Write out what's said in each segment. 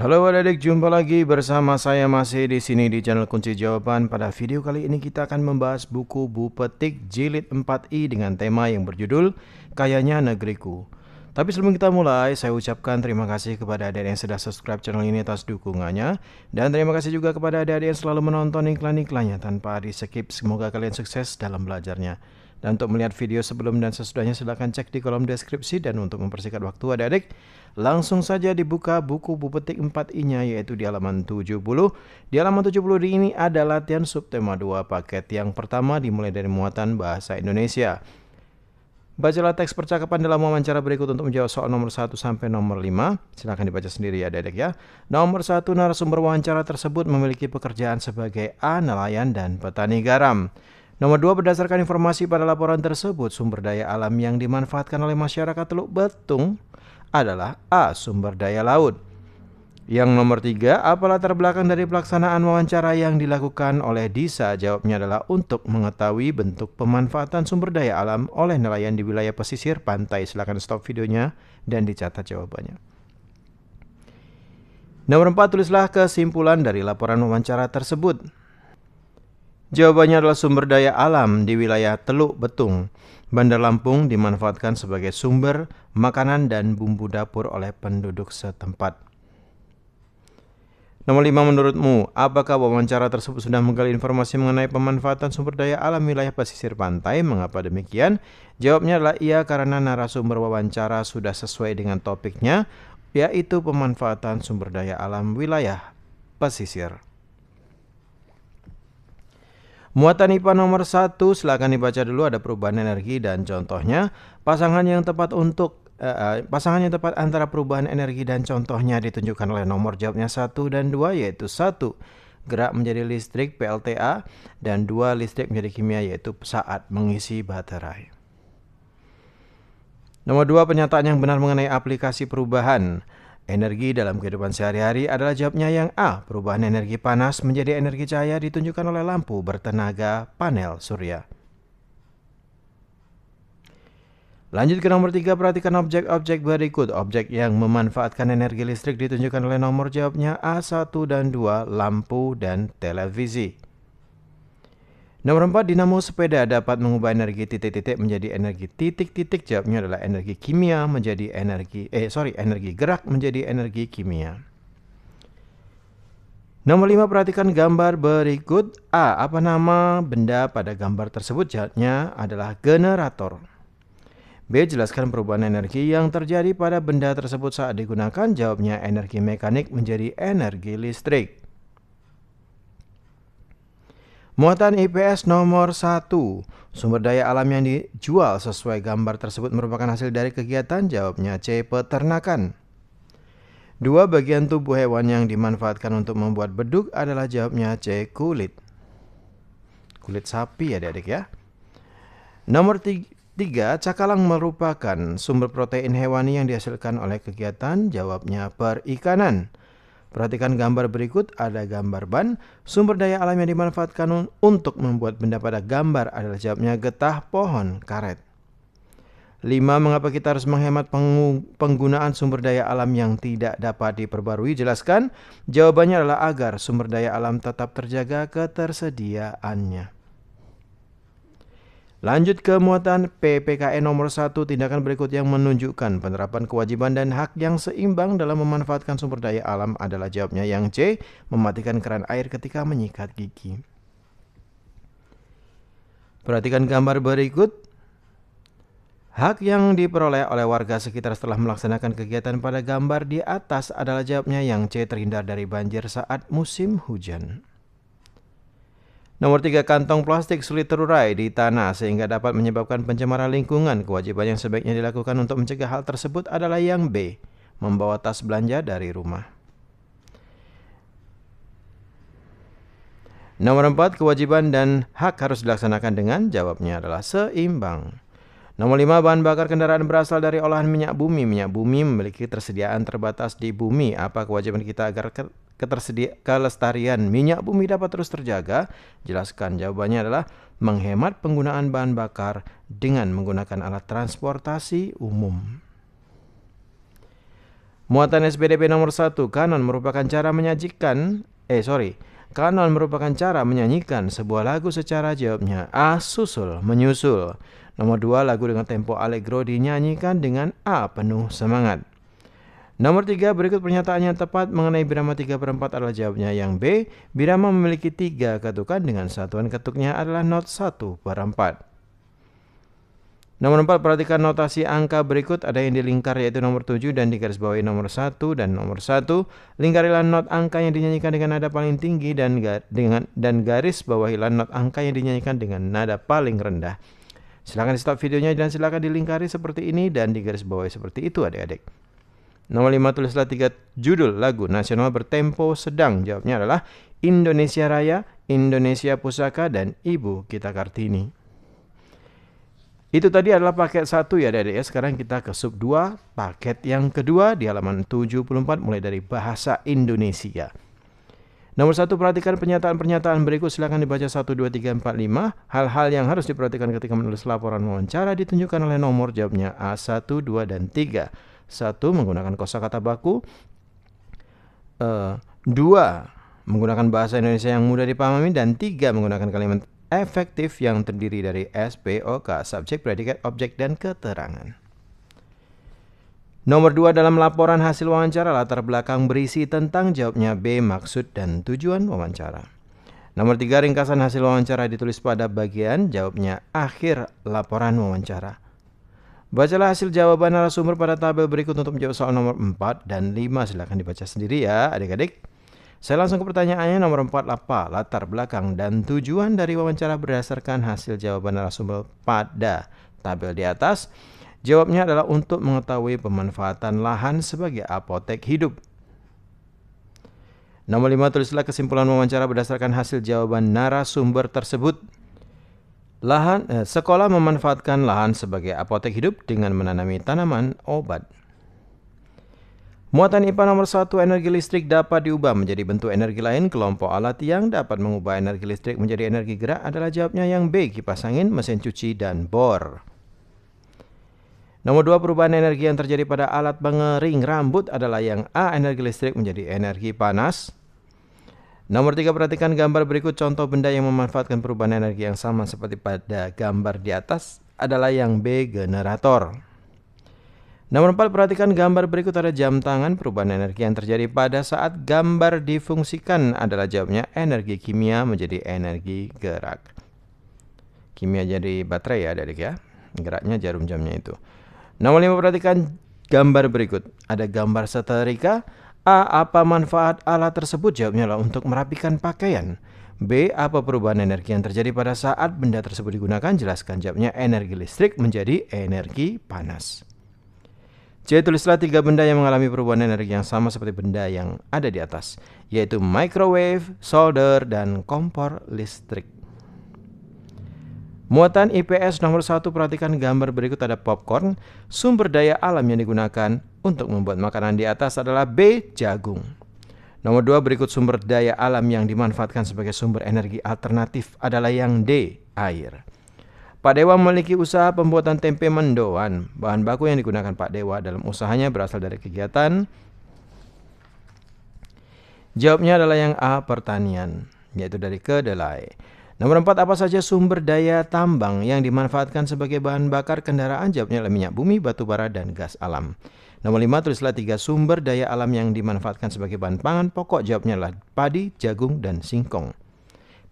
Halo adik-adik, jumpa lagi bersama saya masih di sini di channel Kunci Jawaban. Pada video kali ini kita akan membahas buku Bupetik Jilid 4i dengan tema yang berjudul Kayanya Negeriku. Tapi sebelum kita mulai, saya ucapkan terima kasih kepada adik-adik yang sudah subscribe channel ini atas dukungannya. Dan terima kasih juga kepada adik-adik yang selalu menonton iklan-iklannya tanpa di skip. Semoga kalian sukses dalam belajarnya. Dan untuk melihat video sebelum dan sesudahnya silahkan cek di kolom deskripsi dan untuk mempersingkat waktu adik-adik langsung saja dibuka buku bupetik 4i-nya yaitu di halaman 70. Di halaman 70 di ini ada latihan subtema 2 paket yang pertama dimulai dari muatan bahasa Indonesia. Bacalah teks percakapan dalam wawancara berikut untuk menjawab soal nomor 1 sampai nomor 5. Silahkan dibaca sendiri ya dedek ya. Nomor 1 narasumber wawancara tersebut memiliki pekerjaan sebagai A, nelayan, dan petani garam. Nomor dua, berdasarkan informasi pada laporan tersebut, sumber daya alam yang dimanfaatkan oleh masyarakat Teluk Betung adalah A. Sumber daya laut. Yang nomor tiga, apa latar belakang dari pelaksanaan wawancara yang dilakukan oleh Disa? Jawabnya adalah untuk mengetahui bentuk pemanfaatan sumber daya alam oleh nelayan di wilayah pesisir pantai. Silahkan stop videonya dan dicatat jawabannya. Nomor empat, tulislah kesimpulan dari laporan wawancara tersebut. Jawabannya adalah sumber daya alam di wilayah Teluk Betung. Bandar Lampung dimanfaatkan sebagai sumber makanan dan bumbu dapur oleh penduduk setempat. Nomor 5 menurutmu, apakah wawancara tersebut sudah menggali informasi mengenai pemanfaatan sumber daya alam wilayah pesisir pantai? Mengapa demikian? Jawabnya adalah iya karena narasumber wawancara sudah sesuai dengan topiknya, yaitu pemanfaatan sumber daya alam wilayah pesisir. Muatan IPA nomor 1 silakan dibaca dulu ada perubahan energi dan contohnya pasangan yang tepat untuk uh, pasangan yang tepat antara perubahan energi dan contohnya ditunjukkan oleh nomor jawabnya 1 dan 2 yaitu 1 gerak menjadi listrik PLTA dan 2 listrik menjadi kimia yaitu saat mengisi baterai. Nomor 2 pernyataan yang benar mengenai aplikasi perubahan. Energi dalam kehidupan sehari-hari adalah jawabnya yang A. Perubahan energi panas menjadi energi cahaya ditunjukkan oleh lampu bertenaga panel surya. Lanjut ke nomor 3, perhatikan objek-objek berikut. Objek yang memanfaatkan energi listrik ditunjukkan oleh nomor jawabnya A1 dan 2, lampu dan televisi. Nomor 4, dinamo sepeda dapat mengubah energi titik-titik menjadi energi titik-titik. Jawabnya adalah energi kimia menjadi energi eh sorry, energi gerak menjadi energi kimia. Nomor 5, perhatikan gambar berikut. A. Apa nama benda pada gambar tersebut? Jawabnya adalah generator. B. Jelaskan perubahan energi yang terjadi pada benda tersebut saat digunakan. Jawabnya energi mekanik menjadi energi listrik. Muatan IPS nomor 1. Sumber daya alam yang dijual sesuai gambar tersebut merupakan hasil dari kegiatan jawabnya C. Peternakan. Dua bagian tubuh hewan yang dimanfaatkan untuk membuat beduk adalah jawabnya C. Kulit. Kulit sapi adik-adik ya. Nomor 3. Cakalang merupakan sumber protein hewani yang dihasilkan oleh kegiatan jawabnya perikanan. Perhatikan gambar berikut, ada gambar ban. Sumber daya alam yang dimanfaatkan untuk membuat benda pada gambar adalah jawabnya getah pohon karet. 5. Mengapa kita harus menghemat penggunaan sumber daya alam yang tidak dapat diperbarui? Jelaskan. Jawabannya adalah agar sumber daya alam tetap terjaga ketersediaannya. Lanjut ke muatan PPKN nomor 1 tindakan berikut yang menunjukkan penerapan kewajiban dan hak yang seimbang dalam memanfaatkan sumber daya alam adalah jawabnya yang C, mematikan keran air ketika menyikat gigi. Perhatikan gambar berikut. Hak yang diperoleh oleh warga sekitar setelah melaksanakan kegiatan pada gambar di atas adalah jawabnya yang C terhindar dari banjir saat musim hujan. Nomor tiga, kantong plastik sulit terurai di tanah sehingga dapat menyebabkan pencemaran lingkungan. Kewajiban yang sebaiknya dilakukan untuk mencegah hal tersebut adalah yang B, membawa tas belanja dari rumah. Nomor empat, kewajiban dan hak harus dilaksanakan dengan jawabnya adalah seimbang. Nomor lima, bahan bakar kendaraan berasal dari olahan minyak bumi. Minyak bumi memiliki tersediaan terbatas di bumi. Apa kewajiban kita agar Ketersediaan kelestarian minyak bumi dapat terus terjaga? Jelaskan jawabannya adalah menghemat penggunaan bahan bakar dengan menggunakan alat transportasi umum. Muatan SPDP nomor 1 kanon merupakan cara menyajikan eh sorry Kanon merupakan cara menyanyikan sebuah lagu secara jawabnya A. Susul, menyusul. Nomor 2 lagu dengan tempo allegro dinyanyikan dengan A. Penuh semangat. Nomor tiga berikut pernyataan yang tepat mengenai birama 3 per 4 adalah jawabnya yang B. Birama memiliki tiga ketukan dengan satuan ketuknya adalah not 1 per 4. Nomor empat perhatikan notasi angka berikut ada yang di lingkar yaitu nomor 7 dan di garis bawahi nomor 1 dan nomor 1. Lingkarilah not angka yang dinyanyikan dengan nada paling tinggi dan dengan dan garis bawahilah not angka yang dinyanyikan dengan nada paling rendah. Silahkan di stop videonya dan silahkan dilingkari seperti ini dan digaris bawahi seperti itu adik-adik. Nomor 5 tulislah tiga judul lagu nasional bertempo sedang. Jawabnya adalah Indonesia Raya, Indonesia Pusaka, dan Ibu Kita Kartini. Itu tadi adalah paket 1 ya dari ya. Sekarang kita ke sub 2, paket yang kedua di halaman 74 mulai dari bahasa Indonesia. Nomor 1 perhatikan pernyataan-pernyataan berikut silakan dibaca 1 2 3 4 5. Hal-hal yang harus diperhatikan ketika menulis laporan wawancara ditunjukkan oleh nomor jawabnya A1, 2 dan 3. Satu, menggunakan kosakata baku. Uh, dua, menggunakan bahasa Indonesia yang mudah dipahami. Dan tiga, menggunakan kalimat efektif yang terdiri dari SPOK, subjek, predikat, objek, dan keterangan. Nomor dua dalam laporan hasil wawancara latar belakang berisi tentang jawabnya B, maksud, dan tujuan wawancara. Nomor tiga ringkasan hasil wawancara ditulis pada bagian jawabnya akhir laporan wawancara. Bacalah hasil jawaban narasumber pada tabel berikut untuk menjawab soal nomor 4 dan 5. Silahkan dibaca sendiri ya adik-adik. Saya langsung ke pertanyaannya nomor 4 apa? Latar belakang dan tujuan dari wawancara berdasarkan hasil jawaban narasumber pada tabel di atas. Jawabnya adalah untuk mengetahui pemanfaatan lahan sebagai apotek hidup. Nomor 5 tulislah kesimpulan wawancara berdasarkan hasil jawaban narasumber tersebut. Lahan eh, sekolah memanfaatkan lahan sebagai apotek hidup dengan menanami tanaman obat. Muatan IPA nomor 1 energi listrik dapat diubah menjadi bentuk energi lain. Kelompok alat yang dapat mengubah energi listrik menjadi energi gerak adalah jawabnya yang B, kipas angin, mesin cuci, dan bor. Nomor 2 perubahan energi yang terjadi pada alat pengering rambut adalah yang A, energi listrik menjadi energi panas. Nomor tiga perhatikan gambar berikut contoh benda yang memanfaatkan perubahan energi yang sama seperti pada gambar di atas adalah yang B generator. Nomor empat perhatikan gambar berikut ada jam tangan perubahan energi yang terjadi pada saat gambar difungsikan adalah jawabnya energi kimia menjadi energi gerak. Kimia jadi baterai ya adik-adik ya. Geraknya jarum jamnya itu. Nomor lima perhatikan gambar berikut. Ada gambar seterika A. Apa manfaat alat tersebut? Jawabnya adalah untuk merapikan pakaian. B. Apa perubahan energi yang terjadi pada saat benda tersebut digunakan? Jelaskan jawabnya energi listrik menjadi energi panas. C. Tulislah tiga benda yang mengalami perubahan energi yang sama seperti benda yang ada di atas, yaitu microwave, solder, dan kompor listrik. Muatan IPS nomor 1 perhatikan gambar berikut ada popcorn. Sumber daya alam yang digunakan untuk membuat makanan di atas adalah B. Jagung. Nomor 2 berikut sumber daya alam yang dimanfaatkan sebagai sumber energi alternatif adalah yang D. Air. Pak Dewa memiliki usaha pembuatan tempe mendoan. Bahan baku yang digunakan Pak Dewa dalam usahanya berasal dari kegiatan. Jawabnya adalah yang A. Pertanian, yaitu dari kedelai. Nomor empat, apa saja sumber daya tambang yang dimanfaatkan sebagai bahan bakar kendaraan? Jawabnya adalah minyak bumi, batu bara, dan gas alam. Nomor lima, tulislah tiga sumber daya alam yang dimanfaatkan sebagai bahan pangan pokok. Jawabnya adalah padi, jagung, dan singkong.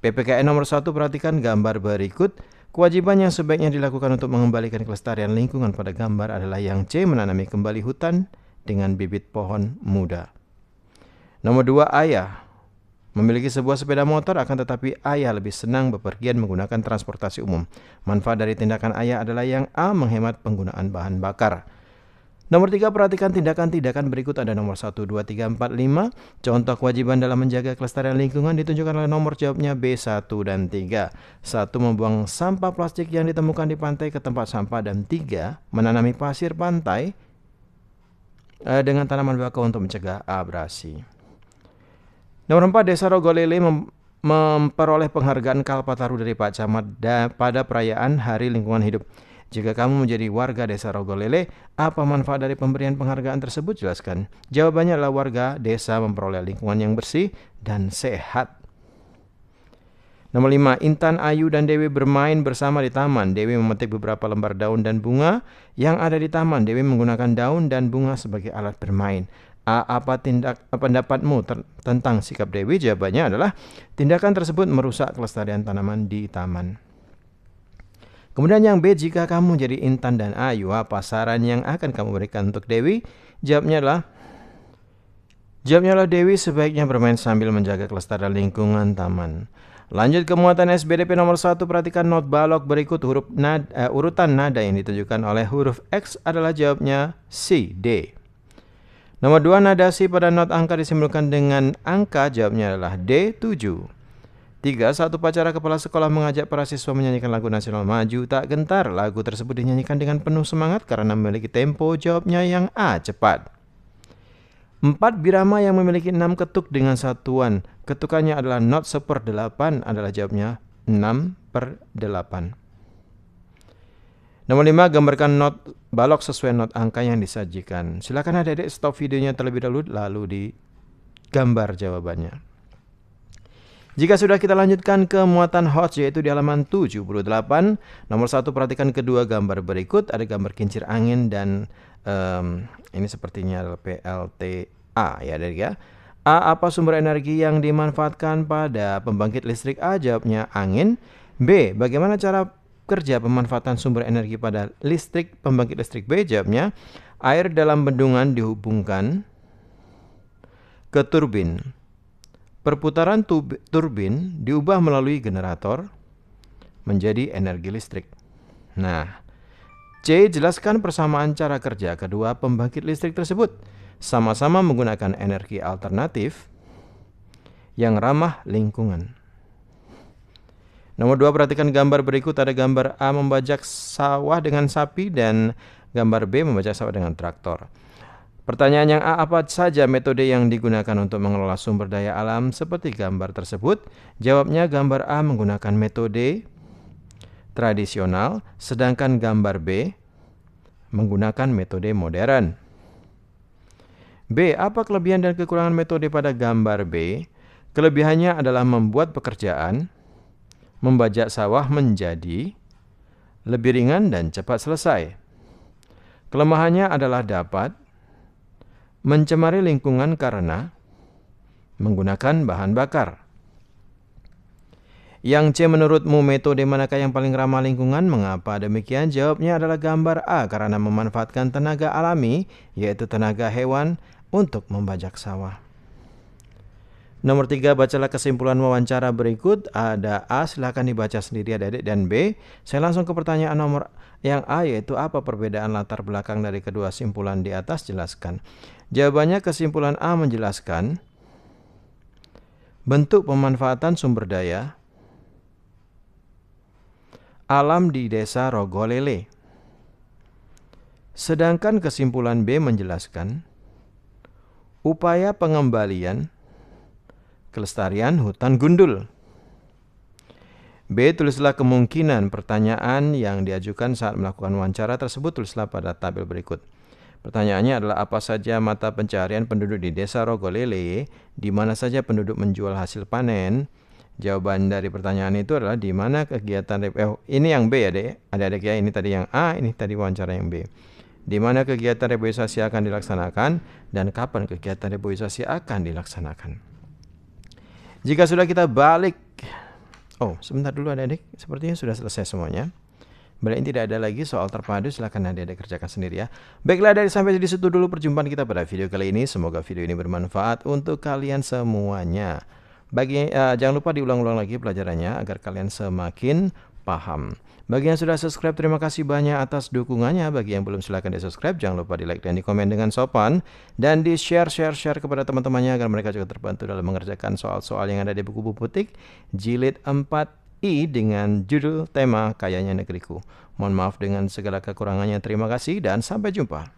PPKN nomor satu, perhatikan gambar berikut. Kewajiban yang sebaiknya dilakukan untuk mengembalikan kelestarian lingkungan pada gambar adalah yang C, menanami kembali hutan dengan bibit pohon muda. Nomor dua, ayah Memiliki sebuah sepeda motor akan tetapi ayah lebih senang bepergian menggunakan transportasi umum. Manfaat dari tindakan ayah adalah yang A. Menghemat penggunaan bahan bakar. Nomor tiga, perhatikan tindakan-tindakan berikut ada nomor 1, 2, 3, 4, 5. Contoh kewajiban dalam menjaga kelestarian lingkungan ditunjukkan oleh nomor jawabnya B1 dan 3. 1. Membuang sampah plastik yang ditemukan di pantai ke tempat sampah dan 3. Menanami pasir pantai eh, dengan tanaman bakau untuk mencegah abrasi. Nomor 4, Desa Rogolele mem memperoleh penghargaan Kalpataru dari Pak Camat pada perayaan Hari Lingkungan Hidup. Jika kamu menjadi warga Desa Rogolele, apa manfaat dari pemberian penghargaan tersebut? Jelaskan. Jawabannya adalah warga desa memperoleh lingkungan yang bersih dan sehat. Nomor 5, Intan Ayu dan Dewi bermain bersama di taman. Dewi memetik beberapa lembar daun dan bunga yang ada di taman. Dewi menggunakan daun dan bunga sebagai alat bermain apa tindak pendapatmu ter, tentang sikap Dewi? Jawabannya adalah tindakan tersebut merusak kelestarian tanaman di taman. Kemudian yang B, jika kamu jadi Intan dan Ayu, apa saran yang akan kamu berikan untuk Dewi? Jawabnya adalah Jawabnya adalah Dewi sebaiknya bermain sambil menjaga kelestarian lingkungan taman. Lanjut ke muatan SBDP nomor 1, perhatikan not balok berikut huruf nad, uh, urutan nada yang ditunjukkan oleh huruf X adalah jawabnya C, D. Nomor 2 nadasi pada not angka disimpulkan dengan angka jawabnya adalah D7. 3. Saat upacara kepala sekolah mengajak para siswa menyanyikan lagu nasional maju tak gentar. Lagu tersebut dinyanyikan dengan penuh semangat karena memiliki tempo jawabnya yang A cepat. 4. Birama yang memiliki 6 ketuk dengan satuan. Ketukannya adalah not seper 8 adalah jawabnya 6 per 8. Nomor 5. Gambarkan not balok sesuai not angka yang disajikan. Silakan adik-adik stop videonya terlebih dahulu lalu di gambar jawabannya. Jika sudah kita lanjutkan ke muatan hot yaitu di halaman 78, nomor satu perhatikan kedua gambar berikut ada gambar kincir angin dan um, ini sepertinya PLTA ya dari ya. A. Apa sumber energi yang dimanfaatkan pada pembangkit listrik? A. Jawabnya angin. B. Bagaimana cara kerja pemanfaatan sumber energi pada listrik pembangkit listrik B jawabnya air dalam bendungan dihubungkan ke turbin. Perputaran turbin diubah melalui generator menjadi energi listrik. Nah, C jelaskan persamaan cara kerja kedua pembangkit listrik tersebut. Sama-sama menggunakan energi alternatif yang ramah lingkungan. Nomor dua, perhatikan gambar berikut. Ada gambar A membajak sawah dengan sapi dan gambar B membajak sawah dengan traktor. Pertanyaan yang A, apa saja metode yang digunakan untuk mengelola sumber daya alam seperti gambar tersebut? Jawabnya gambar A menggunakan metode tradisional, sedangkan gambar B menggunakan metode modern. B. Apa kelebihan dan kekurangan metode pada gambar B? Kelebihannya adalah membuat pekerjaan membajak sawah menjadi lebih ringan dan cepat selesai. Kelemahannya adalah dapat mencemari lingkungan karena menggunakan bahan bakar. Yang C menurutmu metode manakah yang paling ramah lingkungan? Mengapa demikian? Jawabnya adalah gambar A karena memanfaatkan tenaga alami yaitu tenaga hewan untuk membajak sawah. Nomor tiga, bacalah kesimpulan wawancara berikut. Ada A, silahkan dibaca sendiri adik-adik. Dan B, saya langsung ke pertanyaan nomor yang A, yaitu apa perbedaan latar belakang dari kedua simpulan di atas, jelaskan. Jawabannya kesimpulan A menjelaskan bentuk pemanfaatan sumber daya alam di desa Rogolele. Sedangkan kesimpulan B menjelaskan upaya pengembalian kelestarian hutan gundul. B. Tulislah kemungkinan pertanyaan yang diajukan saat melakukan wawancara tersebut tulislah pada tabel berikut. Pertanyaannya adalah apa saja mata pencarian penduduk di desa Rogolele, di mana saja penduduk menjual hasil panen. Jawaban dari pertanyaan itu adalah di mana kegiatan eh, ini yang B ya dek, ada adik ya ini tadi yang A, ini tadi wawancara yang B. Di mana kegiatan reboisasi akan dilaksanakan dan kapan kegiatan reboisasi akan dilaksanakan. Jika sudah kita balik Oh, sebentar dulu adik-adik, sepertinya sudah selesai semuanya. Belain tidak ada lagi soal terpadu, silahkan adik-adik kerjakan sendiri ya. Baiklah dari sampai di situ dulu perjumpaan kita pada video kali ini. Semoga video ini bermanfaat untuk kalian semuanya. Bagi uh, jangan lupa diulang-ulang lagi pelajarannya agar kalian semakin paham. Bagi yang sudah subscribe, terima kasih banyak atas dukungannya. Bagi yang belum, silahkan di subscribe. Jangan lupa di like dan di komen dengan sopan. Dan di share, share, share kepada teman-temannya agar mereka juga terbantu dalam mengerjakan soal-soal yang ada di buku buku Buputik. Jilid 4I dengan judul tema Kayanya Negeriku. Mohon maaf dengan segala kekurangannya. Terima kasih dan sampai jumpa.